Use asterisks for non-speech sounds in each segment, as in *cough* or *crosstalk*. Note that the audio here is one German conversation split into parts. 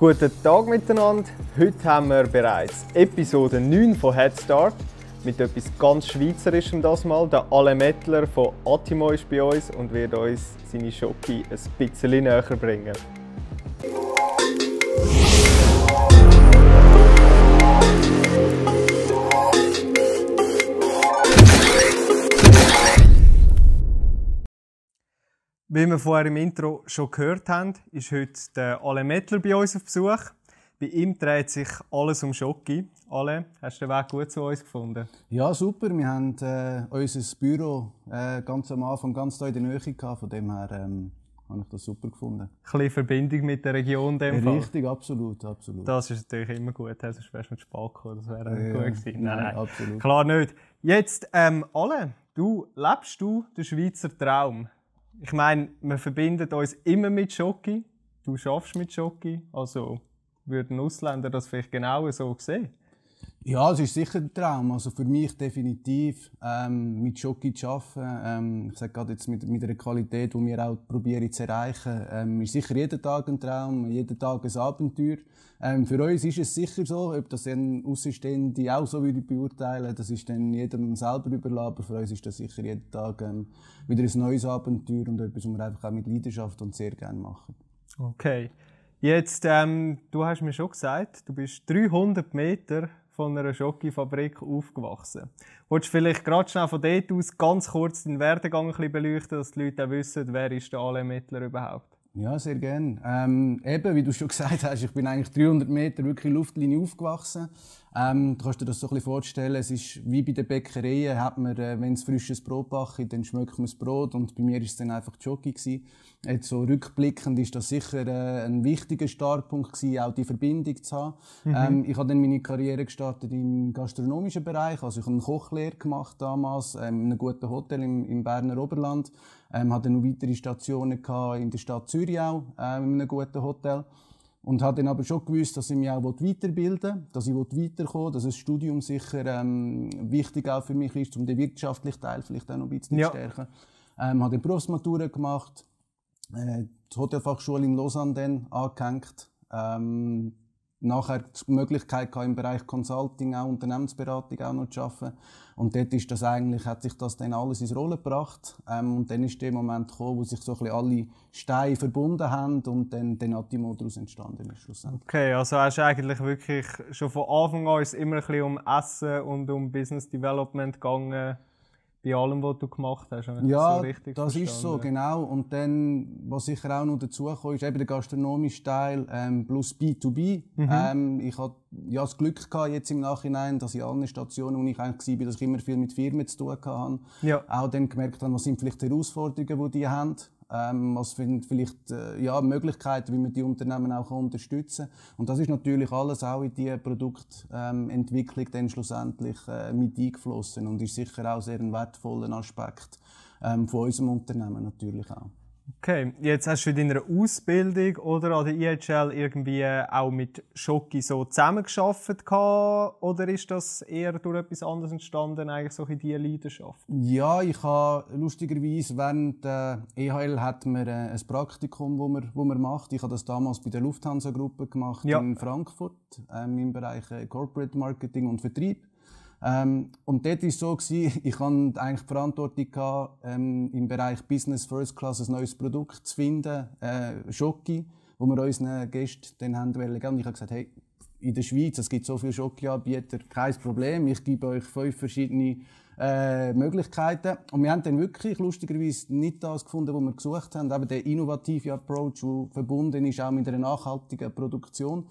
Guten Tag miteinander. Heute haben wir bereits Episode 9 von Head Start mit etwas ganz Schweizerischem das mal. Der Ale Mettler von Atimo ist bei uns und wird uns seine Schocke ein bisschen näher bringen. Wie wir vorher im Intro schon gehört haben, ist heute der Ale Mettler bei uns auf Besuch. Bei ihm dreht sich alles um Schocke. Ale, hast du den Weg gut zu uns gefunden? Ja, super. Wir haben äh, unser Büro äh, ganz am Anfang ganz da in der Nähe gehabt. Von dem her ähm, habe ich das super gefunden. Ein bisschen Verbindung mit der Region in dem Fall. Richtig, absolut, absolut. Das ist natürlich immer gut. Sonst wärst du mit Spack gekommen. Das wäre ja, gut gewesen. Nein, nein, absolut. Klar nicht. Jetzt, ähm, Ale, du lebst du den Schweizer Traum? ich meine, man verbindet uns immer mit Schoki. Du schaffst mit Schoki, also würden Ausländer das vielleicht genauer so sehen. Ja, es ist sicher ein Traum. Also für mich definitiv ähm, mit Schoki zu arbeiten. Ähm, ich sage gerade jetzt mit, mit einer Qualität, die wir auch probieren zu erreichen, ähm, ist sicher jeden Tag ein Traum, jeden Tag ein Abenteuer. Ähm, für uns ist es sicher so, ob das ein Außenstehende auch so würde beurteilen, das ist dann jedem selber überlassen. für uns ist das sicher jeden Tag ähm, wieder ein neues Abenteuer und etwas, was wir einfach auch mit Leidenschaft und sehr gerne machen. Okay. Jetzt, ähm, du hast mir schon gesagt, du bist 300 Meter von einer Schokofabrik aufgewachsen. Wolltest du vielleicht gerade schnell von dort aus ganz kurz den Werdegang ein bisschen beleuchten, dass die Leute auch wissen, wer ist der Alain Mittler überhaupt? Ja, sehr gerne. Ähm, eben, wie du schon *laughs* gesagt hast, ich bin eigentlich 300 Meter wirklich Luftlinie aufgewachsen. Ähm, du kannst dir das so ein bisschen vorstellen, es ist wie bei den Bäckereien, hat man, äh, wenn es frisches Brot backe, dann schmeckt man das Brot und bei mir ist es dann einfach Jockey gewesen. Jetzt so rückblickend ist das sicher äh, ein wichtiger Startpunkt gewesen, auch die Verbindung zu haben. Mhm. Ähm, ich habe dann meine Karriere gestartet im gastronomischen Bereich, also ich habe eine Kochlehre gemacht damals, ähm, in einem guten Hotel im, im Berner Oberland, ähm, hatte noch weitere Stationen gehabt in der Stadt Zürich auch, ähm, in einem guten Hotel. Und habe dann aber schon gewusst, dass ich mich auch weiterbilden will, dass ich weiterkommen will, dass ein Studium sicher ähm, wichtig auch für mich ist, um den wirtschaftlichen Teil vielleicht auch noch ein bisschen ja. zu stärken. Ähm, habe eine Berufsmaturen gemacht, äh, die Hotelfachschule in Lausanne dann angehängt, ähm, nachher die Möglichkeit gehabt, im Bereich Consulting, auch Unternehmensberatung auch noch zu arbeiten. Und dort ist das eigentlich, hat sich das dann alles ins Rollen gebracht. Ähm, und dann ist der Moment gekommen, wo sich so ein alle Steine verbunden haben und dann, dann Attimo daraus entstanden ist schlussendlich. Okay, also hast du eigentlich wirklich schon von Anfang an ist immer ein bisschen um Essen und um Business Development gegangen bei allem, was du gemacht hast. Wenn ja, so richtig das ist so, genau. Und dann, was sicher auch noch dazugekommen ist, eben der gastronomische Teil ähm, plus B2B. Mhm. Ähm, ich hatte ja das Glück gehabt, jetzt im Nachhinein, dass ich allen Stationen, wo ich eigentlich war, dass ich immer viel mit Firmen zu tun hatte. Ja. Auch dann gemerkt habe, was sind vielleicht die Herausforderungen, die die haben. Ähm, es sind vielleicht äh, ja, Möglichkeiten, wie man die Unternehmen auch unterstützen kann. Und das ist natürlich alles auch in die Produktentwicklung ähm, dann schlussendlich äh, mit eingeflossen und ist sicher auch sehr ein wertvoller Aspekt ähm, von unserem Unternehmen natürlich auch. Okay, jetzt hast du in deiner Ausbildung oder an der IHL irgendwie auch mit Schoki so zusammengearbeitet oder ist das eher durch etwas anderes entstanden, eigentlich so in diese Leidenschaft? Ja, ich habe lustigerweise während der äh, EHL hat man äh, ein Praktikum, das man, wo man macht. Ich habe das damals bei der Lufthansa-Gruppe gemacht ja. in Frankfurt ähm, im Bereich äh, Corporate Marketing und Vertrieb. Ähm, und dort war es so, gewesen, *laughs* ich hatte eigentlich die Verantwortung, gehabt, ähm, im Bereich Business First Class ein neues Produkt zu finden, äh, Schoki, wo wir unseren Gästen dann haben wollen. Und ich habe gesagt, hey, in der Schweiz, es gibt so viele Schoki-Anbieter, kein Problem, ich gebe euch fünf verschiedene äh, Möglichkeiten. Und wir haben dann wirklich lustigerweise nicht das gefunden, was wir gesucht haben, eben der innovative Approach, der verbunden ist auch mit einer nachhaltigen Produktion.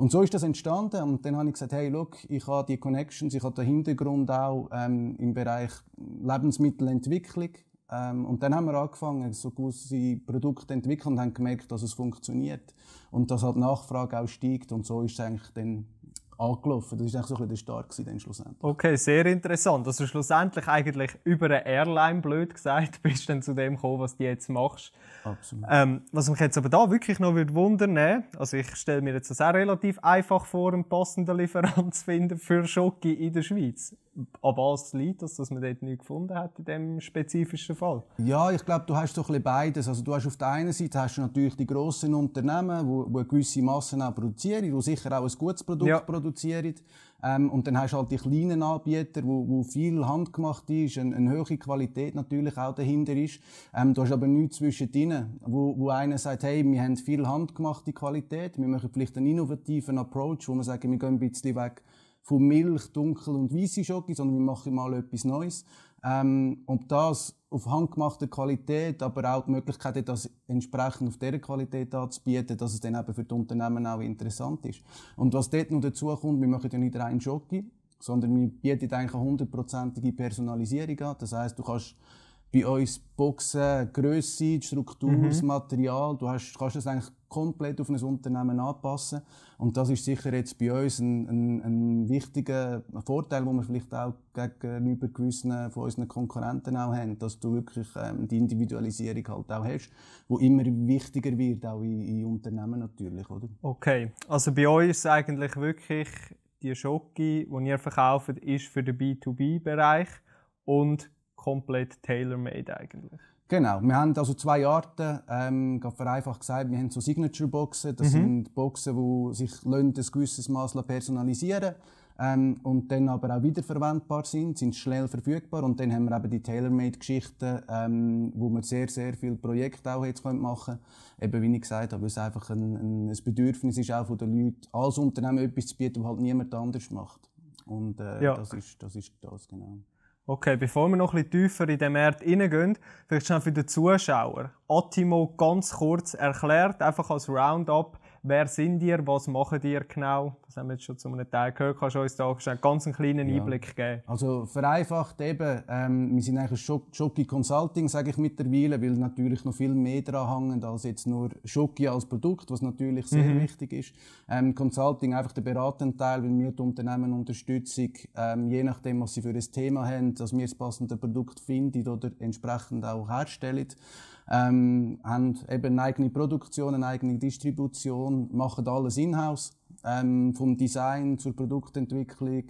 Und so ist das entstanden. Und dann habe ich gesagt, hey, look, ich habe die Connections, ich habe den Hintergrund auch ähm, im Bereich Lebensmittelentwicklung. Ähm, und dann haben wir angefangen, so gewisse Produkte zu entwickeln und haben gemerkt, dass es funktioniert. Und dass halt Nachfrage auch steigt. Und so ist es eigentlich dann angelaufen. Das war eigentlich so ein bisschen der Start dann schlussendlich. Okay, sehr interessant. Also schlussendlich eigentlich über eine Airline, blöd gesagt, *laughs* bist du dann zu dem gekommen, was du jetzt machst. Absolut. Ähm, was mich jetzt aber da wirklich noch würde wundern, ne? also ich stelle mir jetzt das auch relativ einfach vor, einen passenden Lieferant *laughs* zu finden für Schoki in der Schweiz an was liegt das, dass man dort nichts gefunden hat in diesem spezifischen Fall? Ja, ich glaube, du hast so ein bisschen beides. Also du hast auf der einen Seite hast du natürlich die grossen Unternehmen, die, eine gewisse Massen auch produzieren, die sicher auch ein gutes Produkt ja. produzieren. Ähm, und dann hast du halt die kleinen Anbieter, wo, wo viel handgemacht ist, eine, eine hohe Qualität natürlich auch dahinter ist. Ähm, du hast aber nichts zwischendrin, wo, wo einer sagt, hey, wir haben viel handgemachte Qualität, wir machen vielleicht einen innovativen Approach, wo wir sagen, wir gehen ein bisschen weg von Milch, Dunkel und weiße Schoki, sondern wir machen mal etwas Neues. Ähm, und das auf handgemachte Qualität, aber auch die Möglichkeit, das entsprechend auf dieser Qualität anzubieten, dass es dann eben für die Unternehmen auch interessant ist. Und was dort noch dazu kommt, wir machen ja nicht rein Schoki, sondern wir bieten eigentlich eine hundertprozentige Personalisierung an. Das heißt, du kannst bei uns Boxen, die Struktur, mhm. das Material, du hast, kannst das eigentlich komplett auf ein Unternehmen anpassen. Und das ist sicher jetzt bei uns ein, ein, ein wichtiger Vorteil, den wir vielleicht auch gegenüber gewissen von unseren Konkurrenten auch haben, dass du wirklich ähm, die Individualisierung halt auch hast, wo immer wichtiger wird, auch in, in Unternehmen natürlich, oder? Okay, also bei uns eigentlich wirklich die Schocke, die ihr verkauft, ist für den B2B-Bereich und komplett tailor-made eigentlich. Genau, wir haben also zwei Arten, ähm, vereinfacht gesagt, wir haben so Signature-Boxen, das mhm. sind Boxen, die sich ein gewisses Maß personalisieren ähm, und dann aber auch wiederverwendbar sind, sind schnell verfügbar und dann haben wir eben die Tailor-Made-Geschichten, ähm, wo man sehr, sehr viele Projekte auch jetzt machen könnte. Eben, wie ich gesagt habe, weil es einfach ein, ein Bedürfnis ist auch von den Leuten, als Unternehmen etwas zu bieten, was halt niemand anders macht. Und äh, ja. das, ist, das ist das, genau. Okay, bevor wir noch ein bisschen tiefer in den Markt hineingehen, vielleicht schon für die Zuschauer. Ottimo ganz kurz erklärt, einfach als Roundup, Wer sind ihr? Was machen ihr genau? Das haben wir jetzt schon zu einem Teil gehört. Kannst du uns da einen ganz kleinen Einblick geben? Also vereinfacht eben, ähm, wir sind eigentlich Schoki Consulting, sage ich mittlerweile, weil natürlich noch viel mehr dran hängt als jetzt nur Schoki als Produkt, was natürlich sehr mhm. wichtig ist. Ähm, Consulting einfach der beratende Teil, weil wir die Unternehmen Unterstützung, ähm, je nachdem, was sie für ein Thema haben, dass wir das passende Produkt finden oder entsprechend auch herstellen ähm, haben eben eine eigene Produktion, eine eigene Distribution, machen alles in-house. Ähm, vom Design zur Produktentwicklung,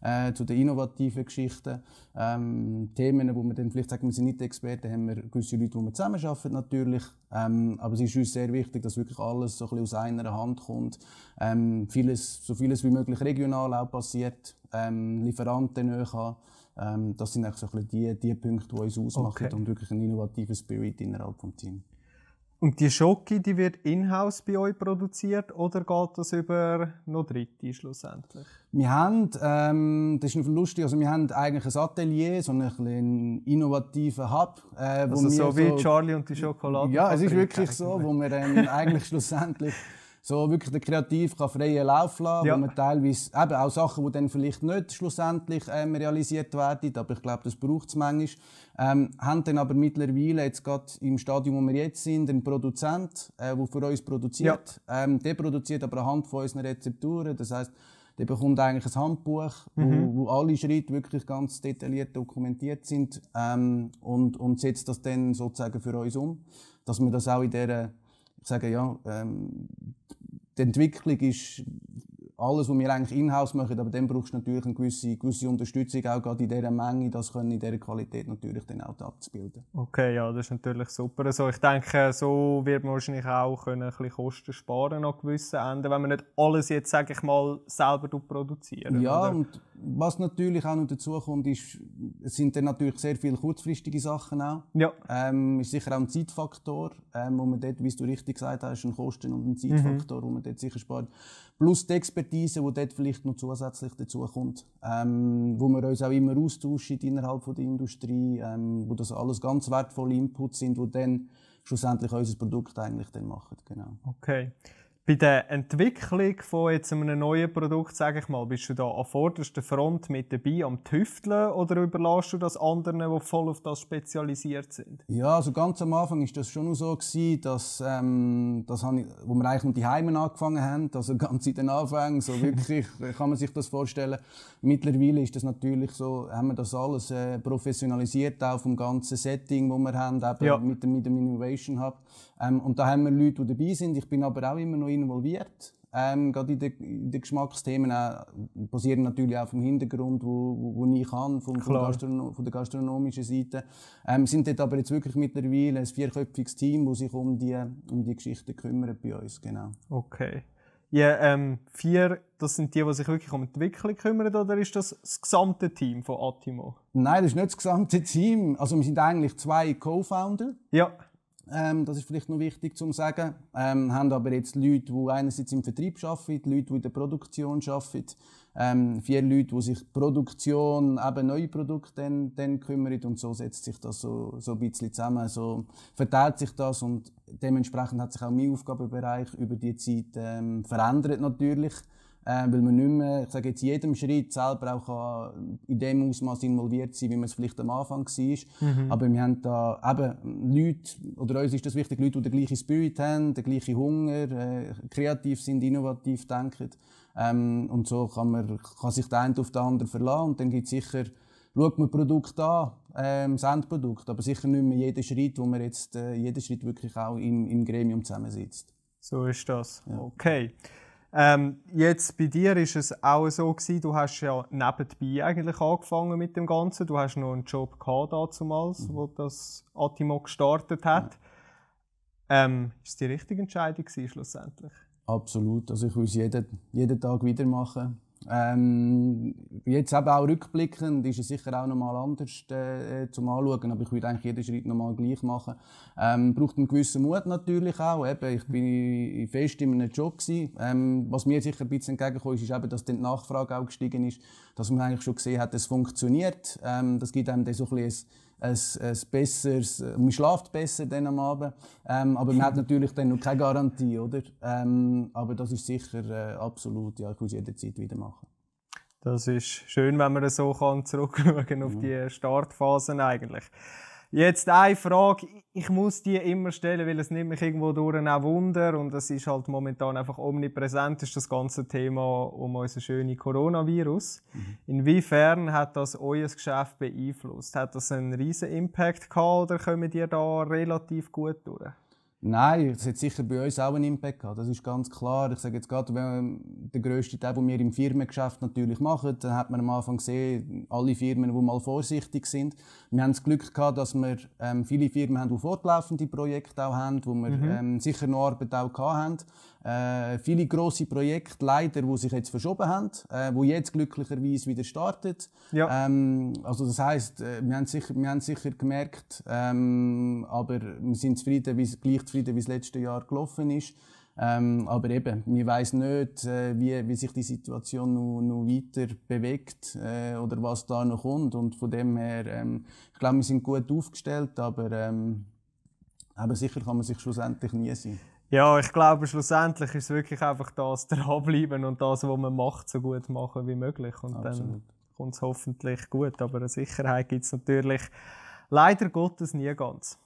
äh, zu den innovativen Geschichten. Ähm, Themen, wo wir dann vielleicht sagen, wir sind nicht Experten, haben wir gewisse Leute, die wir zusammenarbeiten natürlich. Ähm, aber es ist uns sehr wichtig, dass wirklich alles so ein aus einer Hand kommt. Ähm, vieles, so vieles wie möglich regional auch passiert, ähm, Lieferanten näher haben. Ähm, das sind eigentlich so ein die, die Punkte, die uns ausmachen okay. und wirklich einen innovativen Spirit innerhalb des Teams. Und die Schoki, die wird in-house bei euch produziert oder geht das über noch Dritte schlussendlich? Wir haben, ähm, das ist lustig, also wir haben eigentlich ein Atelier, so einen, einen innovativen Hub. Äh, also so wie so, Charlie und die Schokolade. Ja, es ist wirklich so, wo wir dann eigentlich schlussendlich *laughs* so wirklich der Kreativ kann freien Lauf lassen, ja. wo man teilweise eben auch Sachen, die dann vielleicht nicht schlussendlich ähm, realisiert werden, aber ich glaube, das braucht es manchmal, ähm, haben dann aber mittlerweile, jetzt gerade im Stadium, wo wir jetzt sind, einen Produzent, äh, der für uns produziert. Ja. Ähm, der produziert aber anhand von unseren Rezepturen, das heisst, der bekommt eigentlich ein Handbuch, mhm. wo, wo, alle Schritte wirklich ganz detailliert dokumentiert sind ähm, und, und setzt das dann sozusagen für uns um, dass wir das auch in dieser sagen, ja, ähm, die Entwicklung ist alles, was wir eigentlich in-house machen, aber dann brauchst du natürlich eine gewisse, gewisse Unterstützung, auch gerade in dieser Menge, das können in dieser Qualität natürlich dann auch abzubilden. Okay, ja, das ist natürlich super. Also ich denke, so wird man wahrscheinlich auch können ein bisschen Kosten sparen an gewissen Enden, wenn man nicht alles jetzt, sage ich mal, selber produzieren Ja, oder? und was natürlich auch noch dazu kommt, ist, sind dann natürlich sehr viele kurzfristige Sachen auch. Ja. Ähm, ist sicher auch ein Zeitfaktor, ähm, wo man dort, wie du richtig gesagt hast, einen Kosten- und einen mhm. Zeitfaktor, mhm. wo man dort sicher spart. Plus die Expertise, die dort vielleicht noch zusätzlich dazu kommt, ähm, wo wir uns auch immer austauschen innerhalb von der Industrie, ähm, wo das alles ganz wertvolle Inputs sind, die dann schlussendlich unser Produkt eigentlich dann machen. Genau. Okay bei der Entwicklung von jetzt einem neuen Produkt, sage ich mal, bist du da an vorderster Front mit dabei am Tüfteln oder überlässt du das anderen, die voll auf das spezialisiert sind? Ja, also ganz am Anfang ist das schon so gewesen, dass, ähm, das habe ich, wo wir eigentlich mit die Heimen angefangen haben, also *laughs* ganz in den Anfängen, so wirklich *laughs* äh, kann man sich das vorstellen. Mittlerweile ist das natürlich so, haben wir das alles äh, professionalisiert, auch vom ganzen Setting, wo wir haben, eben ja. mit, dem, mit dem Innovation Hub ähm, und da haben wir Leute, die dabei sind. Ich bin aber auch immer noch involviert. Ähm, gerade in den, de Geschmacksthemen auch, basieren natürlich auch vom Hintergrund, wo, wo, wo ich kann, vom, vom Gastrono, von der gastronomischen Seite. Ähm, sind dort aber jetzt wirklich mittlerweile ein vierköpfiges Team, das sich um die, um die Geschichten kümmert bei uns. Genau. Okay. Ja, ähm, vier, das sind die, die sich wirklich um Entwicklung kümmern, oder ist das das gesamte Team von Atimo? Nein, das ist nicht das gesamte Team. Also wir sind eigentlich zwei Co-Founder. Ja. Ähm, das ist vielleicht noch wichtig zu sagen. Ähm, haben aber jetzt Leute, die einerseits im Vertrieb arbeiten, Leute, die in der Produktion arbeiten, ähm, vier Leute, die sich Produktion, eben neue Produkte dann, dann kümmern und so setzt sich das so, so ein bisschen zusammen. So verteilt sich das und dementsprechend hat sich auch mein Aufgabenbereich über die Zeit ähm, verändert natürlich äh, weil man nicht mehr, ich sage jetzt, jedem Schritt selber auch in dem Ausmaß involviert sein, wie man es vielleicht am Anfang war. Mhm. Aber wir haben da eben Leute, oder uns ist das wichtig, Leute, die den gleichen Spirit haben, den gleichen Hunger, äh, kreativ sind, innovativ denken. Ähm, und so kann man kann sich der eine auf den anderen verlassen und dann gibt es sicher schaut man Produkt an, ähm, das Endprodukt, aber sicher nicht mehr jeden Schritt, wo man jetzt äh, jeden Schritt wirklich auch im, im Gremium zusammensitzt. So ist das. Ja. Okay. Ähm, jetzt bei dir ist es auch so gewesen, du hast ja nebenbei eigentlich angefangen mit dem Ganzen. Du hast noch einen Job gehabt damals, mhm. wo das Atimo gestartet hat. Mhm. Ähm, ist es die richtige Entscheidung gewesen, schlussendlich? Absolut. Also ich will es jeden, jeden Tag wieder machen. Ähm, jetzt eben auch rückblickend ist es sicher auch nochmal anders äh, zum Anschauen, aber ich würde eigentlich jeden Schritt nochmal gleich machen. Ähm, braucht einen gewissen Mut natürlich auch. Eben, ich bin fest in einem Job Ähm, was mir sicher ein bisschen entgegengekommen ist, ist eben, dass dann die Nachfrage auch gestiegen ist, dass man eigentlich schon gesehen hat, es funktioniert. Ähm, das gibt einem dann so ein bisschen es, es besseres, man schlaft besser dann am Abend, ähm, aber man hat *laughs* natürlich dann noch keine Garantie, oder? Ähm, aber das ist sicher äh, absolut, ja, ich muss es jederzeit wieder machen. Das ist schön, wenn man so kann *laughs* zurückschauen auf ja. die Startphasen eigentlich. Jetzt eine Frage, ich muss die immer stellen, weil es nimmt mich irgendwo durch ein Wunder und es ist halt momentan einfach omnipräsent, ist das ganze Thema um unser schönen Coronavirus. Mhm. Inwiefern hat das euer Geschäft beeinflusst? Hat das einen riesen Impact gehabt oder kommen ihr da relativ gut durch? Nein, es hat sicher bei uns auch einen Impact gehabt, das ist ganz klar. Ich sage jetzt gerade, wenn der grösste Teil, den wir im Firmengeschäft natürlich machen, dann hat man am Anfang gesehen, alle Firmen, die mal vorsichtig sind. Wir haben das Glück gehabt, dass wir ähm, viele Firmen haben, die fortlaufende Projekte auch haben, wo wir mhm. ähm, sicher noch Arbeit auch hatten. Äh, viele große Projekte leider, die sich jetzt verschoben haben, äh, wo jetzt glücklicherweise wieder startet. Ja. Ähm, also das heißt, äh, wir haben sicher, wir haben sicher gemerkt, ähm, aber wir sind zufrieden, wie, gleich zufrieden, wie es letzte Jahr gelaufen ist. Ähm, aber eben, wir weiß nicht, äh, wie, wie sich die Situation noch, noch weiter bewegt äh, oder was da noch kommt. Und von dem her, ähm, ich glaube, wir sind gut aufgestellt, aber, ähm, aber sicher kann man sich schlussendlich nie sein. Ja, ich glaube, schlussendlich ist es wirklich einfach das dranbleiben und das, was man macht, so gut machen wie möglich. Und Absolut. dann kommt es hoffentlich gut. Aber eine Sicherheit gibt es natürlich leider Gottes nie ganz.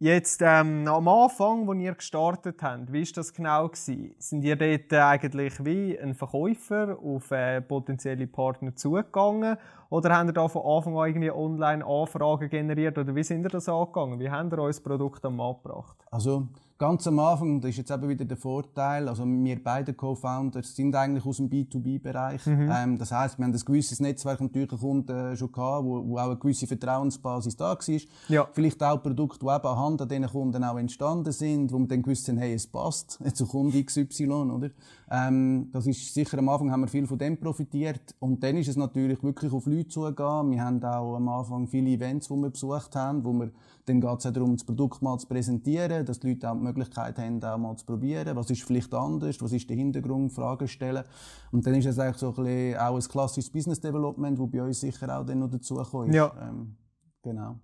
Jetzt, ähm, am Anfang, als ihr gestartet habt, wie war das genau? Gewesen? Sind ihr dort eigentlich wie ein Verkäufer auf äh, potenzielle Partner zugegangen? Oder habt ihr da von Anfang an irgendwie Online-Anfragen generiert? Oder wie sind ihr das angegangen? Wie habt ihr euer Produkt am Markt gebracht? Also, ganz am Anfang, das ist jetzt eben wieder der Vorteil, also wir beide Co-Founders sind eigentlich aus dem B2B-Bereich. Mhm. Ähm, das heißt, wir haben ein gewisses Netzwerk natürlich Kunden schon gehabt, wo, wo, auch eine gewisse Vertrauensbasis da war. Ja. Vielleicht auch Produkte, die eben anhand an diesen Kunden auch entstanden sind, wo wir dann gewusst haben, hey, es passt *laughs* zu Kunde XY, oder? Ähm, das ist sicher, am Anfang haben wir viel von dem profitiert und dann ist es natürlich wirklich auf Leute zugegangen. Wir haben auch am Anfang viele Events, die wir besucht haben, wo wir, dann geht es auch darum, das Produkt mal zu präsentieren, dass die Leute auch Möglichkeit haben, auch mal zu probieren. Was ist vielleicht anders? Was ist der Hintergrund? Fragen stellen. Und dann ist es eigentlich so ein bisschen auch ein klassisches Business Development, wo bei uns sicher auch dann noch dazugekommen ist. Ja. Ähm, genau.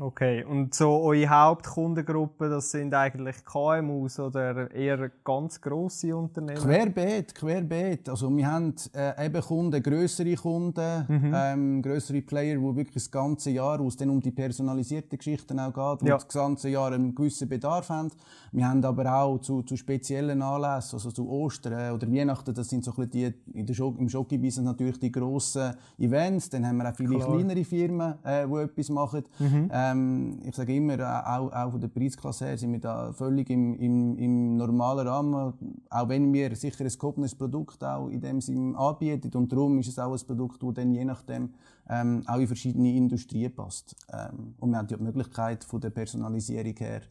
Okay, und so eure Hauptkundengruppe, das sind eigentlich KMUs oder eher ganz grosse Unternehmen? Querbeet, querbeet. Also wir haben äh, eben Kunden, größere Kunden, mhm. ähm, größere Player, die wirklich das ganze Jahr, wo es dann um die personalisierten Geschichten auch geht, wo ja. das ganze Jahr einen gewissen Bedarf haben. Wir haben aber auch zu, zu speziellen Anlässen, also zu Ostern äh, oder Weihnachten, das sind so ein bisschen die, in der Schok im Schoki-Business natürlich die grossen Events. Dann haben wir auch viele Klar. kleinere Firmen, äh, die etwas machen. Mhm. Äh, ähm, ich sage immer, äh, auch, auch von der Preisklasse her sind wir da völlig im, im, im normalen Rahmen, auch wenn wir sicher ein gehobenes Produkt auch in dem Sinn anbieten. Und darum ist es auch ein Produkt, das dann je nachdem ähm, auch in verschiedene Industrien passt. Ähm, und wir haben ja die Möglichkeit von der Personalisierung her.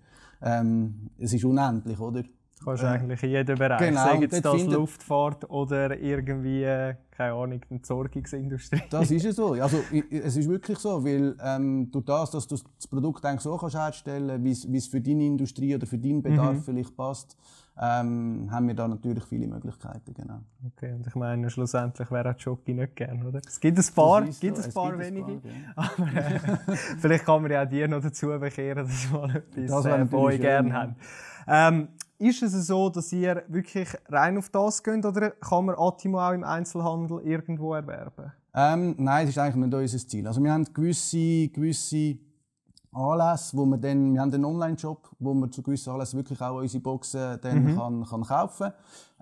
Ähm, es ist unendlich, oder? kannst äh, eigentlich in jedem Bereich, genau, sei jetzt das Luftfahrt oder irgendwie, äh, keine Ahnung, die Entsorgungsindustrie. Das ist ja so. *laughs* Also, es ist wirklich so, weil ähm, durch das, dass du das Produkt eigentlich so kannst herstellen kannst, wie es für deine Industrie oder für deinen Bedarf mhm. vielleicht passt, ähm, haben wir da natürlich viele Möglichkeiten. Genau. Okay, und ich meine, schlussendlich wäre auch Jockey nicht gern, oder? Es gibt ein paar, gibt so. es gibt wenige. Ein paar, ja. *laughs* Aber äh, vielleicht kann man ja auch dir noch dazu bekehren, dass wir mal etwas das äh, gerne gern haben. Ähm, ist es so, dass ihr wirklich rein auf das geht oder kann man Atimo auch im Einzelhandel irgendwo erwerben? Ähm, nein, das ist eigentlich nicht unser Ziel. Also wir haben gewisse, gewisse Anlässe, wo wir dann, wir haben einen Online-Shop, wo man zu gewissen Anlässen wirklich auch unsere Boxen dann mhm. kann, kann kaufen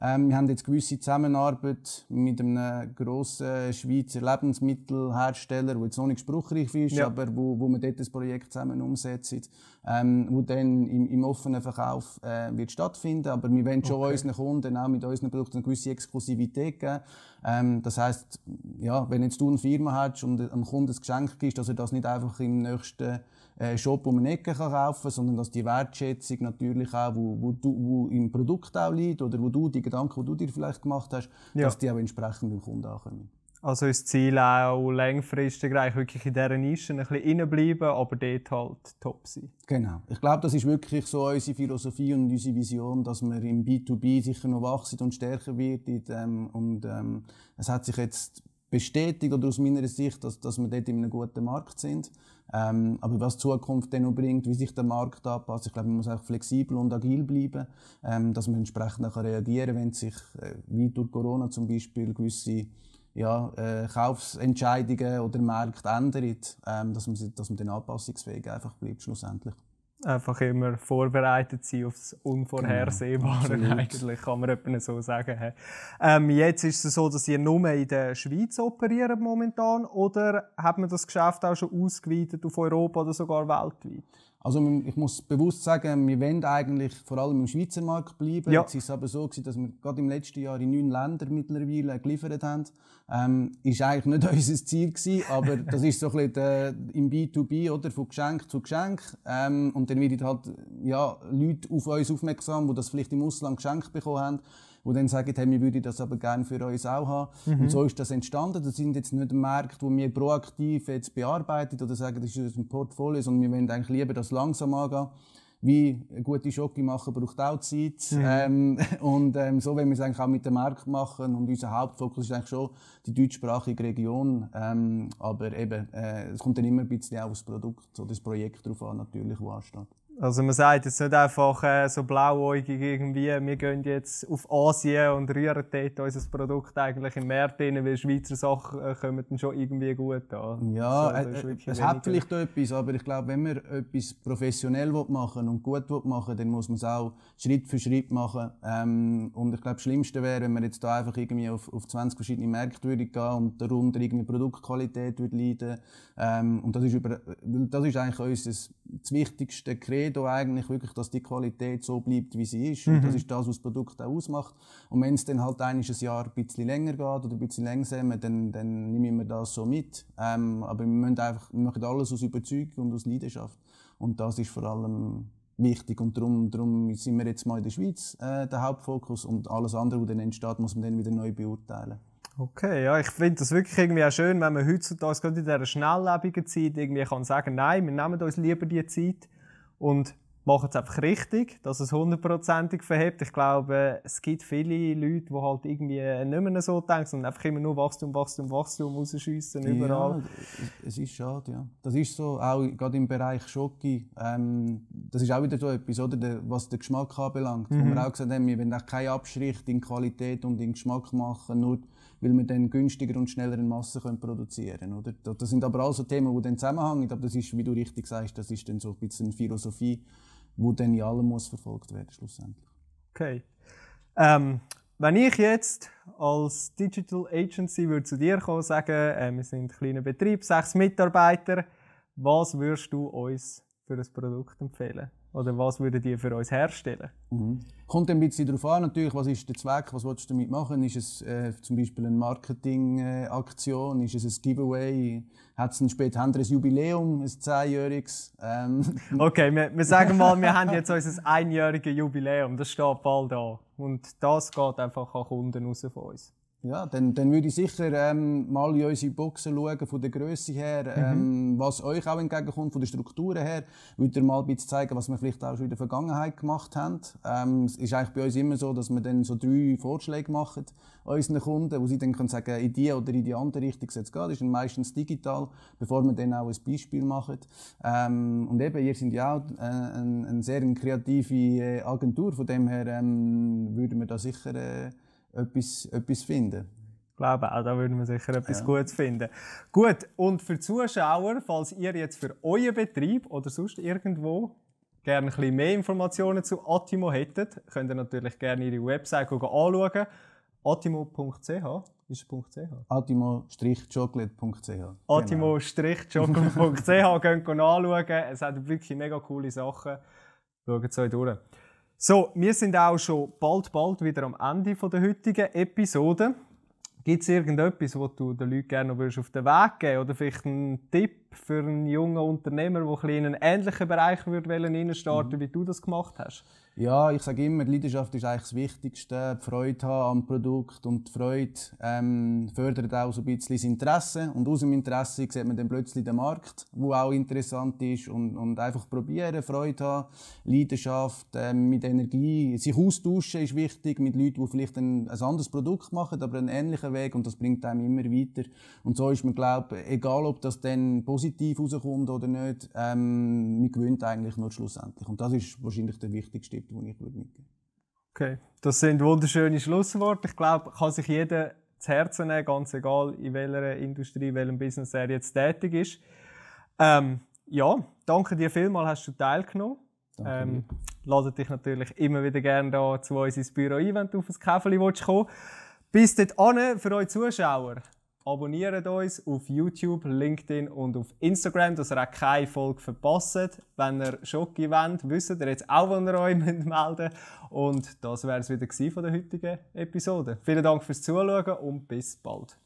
ähm, Wir haben jetzt gewisse Zusammenarbeit mit einem grossen Schweizer Lebensmittelhersteller, der jetzt noch nicht spruchreich ist, ja. aber wo, wo wir dort das Projekt zusammen umsetzen, ähm, wo dann im, im offenen Verkauf äh, wird stattfinden. Aber wir wollen schon okay. unseren Kunden auch mit unseren Produkten eine gewisse Exklusivität geben. Ähm, das heisst, ja, wenn jetzt du eine Firma hast und einem Kunden ein Geschenk gibst, dass er das nicht einfach im nächsten äh, Shop um man nicht kaufen kann, sondern dass die Wertschätzung natürlich auch, wo, wo, du, wo im Produkt auch liegt oder wo du die Gedanken, die du dir vielleicht gemacht hast, ja. dass die auch entsprechend beim Kunden ankommen. Also ist das Ziel auch langfristig wirklich in dieser Nische ein bisschen reinbleiben, aber dort halt top sein. Genau. Ich glaube, das ist wirklich so unsere Philosophie und unsere Vision, dass man im B2B sicher noch wachsen und stärker wird. Dem, und ähm, es hat sich jetzt bestätigt, oder aus meiner Sicht, dass, dass wir dort in einem guten Markt sind. Ähm, aber was die Zukunft denn noch bringt, wie sich der Markt anpasst, ich glaube, man muss auch flexibel und agil bleiben, ähm, dass man entsprechend nachher reagieren wenn sich, äh, wie durch Corona zum Beispiel, gewisse ja, äh, Kaufsentscheidungen oder Märkte ändern, ähm, dass, man, dass man dann anpassungsfähig einfach bleibt schlussendlich einfach immer vorbereitet sein aufs Unvorhersehbare, genau, eigentlich kann man etwa so sagen. Ähm, jetzt ist es so, dass ihr nur in der Schweiz operiert momentan oder hat man das Geschäft auch schon ausgeweitet auf Europa oder sogar weltweit? Also ich muss bewusst sagen, wir wollen eigentlich vor allem im Schweizer Markt bleiben. Ja. Jetzt ist es aber so, gewesen, dass wir gerade im letzten Jahr in neun Ländern mittlerweile geliefert haben. Ähm, ist eigentlich nicht *laughs* unser Ziel gewesen, aber das ist so ein bisschen der, im B2B, oder? Von Geschenk zu Geschenk. Ähm, und dann werden halt, ja, Leute auf uns aufmerksam, die das vielleicht im Ausland geschenkt bekommen haben die dann sagen, hey, wir würden das aber gerne für uns auch haben. Mhm. Und so ist das entstanden. Das sind jetzt nicht Märkte, die wir proaktiv jetzt bearbeiten oder sagen, das ist ein Portfolio, sondern wir wollen eigentlich lieber das langsam angehen wie gute Schocke machen braucht auch Zeit. Mhm. Ähm, *laughs* und ähm, so wollen wir es eigentlich auch mit dem Markt machen. Und unser Hauptfokus ist eigentlich schon die deutschsprachige Region. Ähm, aber eben, äh, es kommt dann immer ein bisschen auch aufs Produkt oder das Projekt drauf an, natürlich, wo ansteht. Also man sagt jetzt nicht einfach äh, so blauäugig irgendwie, wir gehen jetzt auf Asien und rühren dort unser Produkt eigentlich im Markt rein, weil Schweizer Sachen äh, kommen dann schon irgendwie gut an. Ja, so, äh, äh, es hat vielleicht etwas, aber ich glaube, wenn man etwas professionell machen und gut machen dann muss man es auch Schritt für Schritt machen. Ähm, und ich glaube, das Schlimmste wäre, wenn man jetzt da einfach irgendwie auf, auf 20 verschiedene Märkte würde gehen und darunter irgendwie Produktqualität würde leiden. Ähm, und das ist, über, das ist eigentlich unser das wichtigste Credo eigentlich wirklich, dass die Qualität so bleibt, wie sie ist. Mhm. Und das ist das, was das Produkt auch ausmacht. Und wenn es dann halt einiges Jahr ein bisschen länger geht oder ein bisschen langsamer, dann, dann nehmen wir das so mit. Ähm, aber wir, müssen einfach, wir machen alles aus Überzeugung und aus Leidenschaft. Und das ist vor allem wichtig. Und darum, darum sind wir jetzt mal in der Schweiz äh, der Hauptfokus. Und alles andere, was dann entsteht, muss man dann wieder neu beurteilen. Okay, ja, ich finde das wirklich irgendwie auch schön, wenn man heutzutage gerade in dieser schnelllebigen Zeit irgendwie kann sagen, nein, wir nehmen uns lieber die Zeit und machen es einfach richtig, dass es hundertprozentig verhebt. Ich glaube, es gibt viele Leute, die halt irgendwie nicht mehr so denken, sondern einfach immer nur Wachstum, Wachstum, Wachstum rausschiessen, überall. Ja, es ist schade, ja. Das ist so, auch gerade im Bereich Schoki, ähm, das ist auch wieder so etwas, oder, was den Geschmack anbelangt. Mhm. Wo wir auch gesagt haben, wir wollen auch keinen Abstrich in Qualität und in Geschmack machen, nur weil wir dann günstiger und schneller in Masse können produzieren können. Das sind aber also Themen, die dann zusammenhängen, aber das ist, wie du richtig sagst, das ist dann so ein bisschen Philosophie, die dann in allem muss verfolgt werden schlussendlich. Okay. Ähm, wenn ich jetzt als Digital Agency würde zu dir kommen und sagen, äh, wir sind ein kleiner Betrieb, sechs Mitarbeiter, was würdest du uns für ein Produkt empfehlen? Oder was würden die für uns herstellen? Mhm. Kommt ein bisschen darauf an, natürlich, was ist der Zweck, was willst du damit machen? Ist es äh, zum Beispiel eine Marketingaktion? Äh, ist es ein Giveaway? Hat es ein späteres Jubiläum, ein zehnjähriges? Ähm. *laughs* Okay, wir, wir, sagen mal, wir haben jetzt unser einjähriges Jubiläum, das steht bald da. Und das geht einfach an Kunden raus von uns. Ja, dann, dann würde ich sicher ähm, mal in unsere Boxen schauen, von der Größe her, mhm. ähm, mhm. was euch auch entgegenkommt, von der Struktur her. Würde mal ein bisschen zeigen, was wir vielleicht auch schon in der Vergangenheit gemacht haben. Ähm, es ist eigentlich bei uns immer so, dass wir dann so drei Vorschläge machen unseren Kunden, wo sie dann können sagen, in die oder in die andere Richtung soll es gehen. Das ist dann meistens digital, bevor wir dann auch ein Beispiel machen. Ähm, und eben, ihr seid ja auch eine, äh, eine sehr kreative äh, Agentur, von dem her ähm, würden wir da sicher... Äh, etwas, etwas finden. Ich glaube auch, da würden wir sicher etwas ja. Gutes finden. Gut, und für die Zuschauer, falls ihr jetzt für euren Betrieb oder sonst irgendwo gerne ein bisschen mehr Informationen zu Atimo hättet, könnt ihr natürlich gerne ihre Website anschauen. Atimo.ch ist .ch. Atimo-chocolate.ch. Atimo-chocolate.ch. Genau. Geht *laughs* anschauen. Es hat wirklich mega coole Sachen. Schaut es euch durch. So, wir sind auch schon bald, bald wieder am Ende der heutigen Episode. Gibt es irgendetwas, was du den Leuten gerne noch auf den Weg geben würdest? Oder vielleicht einen Tipp für einen jungen Unternehmer, der in einen ähnlichen Bereich würde reinstarten würde, mhm. wie du das gemacht hast? Ja, ich sage immer, die Leidenschaft ist eigentlich das Wichtigste. Die Freude haben am Produkt und die Freude ähm, fördert auch so ein bisschen das Interesse. Und aus dem Interesse sieht man dann plötzlich den Markt, wo auch interessant ist. Und, und einfach probieren, Freude haben, Leidenschaft, ähm, mit Energie. Sich austauschen ist wichtig mit Leuten, die vielleicht ein, ein anderes Produkt machen, aber einen ähnlichen Weg. Und das bringt einem immer weiter. Und so ist man, glaube ich, egal ob das dann positiv positiv rauskommt oder nicht, ähm, man gewinnt eigentlich nur schlussendlich. Und das ist wahrscheinlich der wichtigste Tipp, den ich mitgeben würde Okay, das sind wunderschöne Schlussworte. Ich glaube, kann sich jeder zu Herzen nehmen, ganz egal, in welcher Industrie, in welchem Business er jetzt tätig ist. Ähm, ja, danke dir vielmals, hast du teilgenommen. Danke ähm, lade dich natürlich immer wieder gerne da zu uns ins Büro ein, wenn du auf ein Käferli kommen willst. Bis dahin, für euch Zuschauer, Abonniert uns auf YouTube, LinkedIn und auf Instagram, dass ihr auch keine Folge verpasst. Wenn ihr Schocke wollt, wisst ihr jetzt auch, wann ihr euch *laughs* melden müsst. Und das wäre es wieder von der heutigen Episode. Vielen Dank fürs Zuschauen und bis bald.